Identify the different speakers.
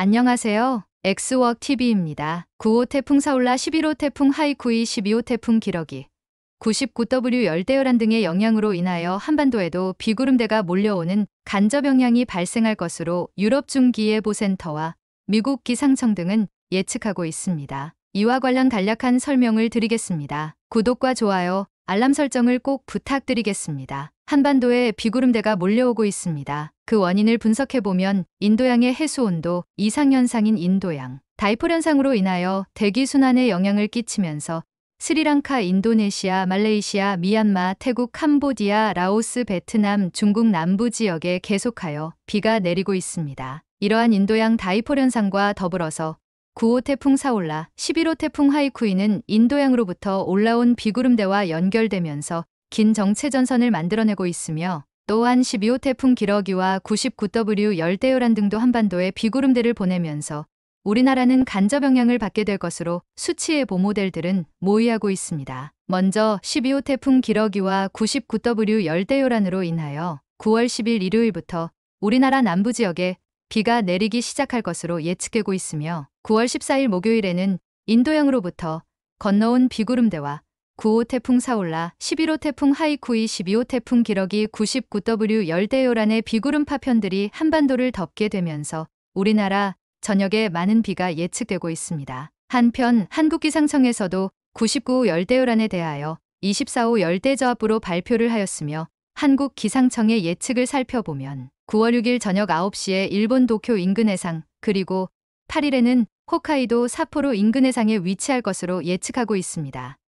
Speaker 1: 안녕하세요. 엑스웍 TV입니다. 9호 태풍 사울라 11호 태풍 하이쿠이 12호 태풍 기러기 99W 열대열안 등의 영향으로 인하여 한반도에도 비구름대가 몰려오는 간접 영향이 발생할 것으로 유럽 중기예보센터와 미국 기상청 등은 예측하고 있습니다. 이와 관련 간략한 설명을 드리겠습니다. 구독과 좋아요, 알람 설정을 꼭 부탁드리겠습니다. 한반도에 비구름대가 몰려오고 있습니다. 그 원인을 분석해보면 인도양의 해수온도 이상현상인 인도양, 다이포현상으로 인하여 대기순환에 영향을 끼치면서 스리랑카, 인도네시아, 말레이시아, 미얀마, 태국, 캄보디아, 라오스, 베트남, 중국 남부 지역에 계속하여 비가 내리고 있습니다. 이러한 인도양 다이포현상과 더불어서 9호 태풍 사올라, 11호 태풍 하이쿠이는 인도양으로부터 올라온 비구름대와 연결되면서 긴 정체 전선을 만들어내고 있으며 또한 12호 태풍 기러기와 99W 열대요란 등도 한반도에 비구름대를 보내면서 우리나라는 간접 영향을 받게 될 것으로 수치의 보모델들은 모의하고 있습니다. 먼저 12호 태풍 기러기와 99W 열대요란으로 인하여 9월 10일 일요일부터 우리나라 남부 지역에 비가 내리기 시작할 것으로 예측되고 있으며 9월 14일 목요일에는 인도양으로부터 건너온 비구름대와 9호 태풍 사올라, 11호 태풍 하이쿠이, 12호 태풍 기러기 99W 열대요란의 비구름 파편들이 한반도를 덮게 되면서 우리나라 전역에 많은 비가 예측되고 있습니다. 한편 한국기상청에서도 99호 열대요란에 대하여 24호 열대저압으로 발표를 하였으며 한국기상청의 예측을 살펴보면 9월 6일 저녁 9시에 일본 도쿄 인근 해상 그리고 8일에는 홋카이도 사포로 인근 해상에 위치할 것으로 예측하고 있습니다.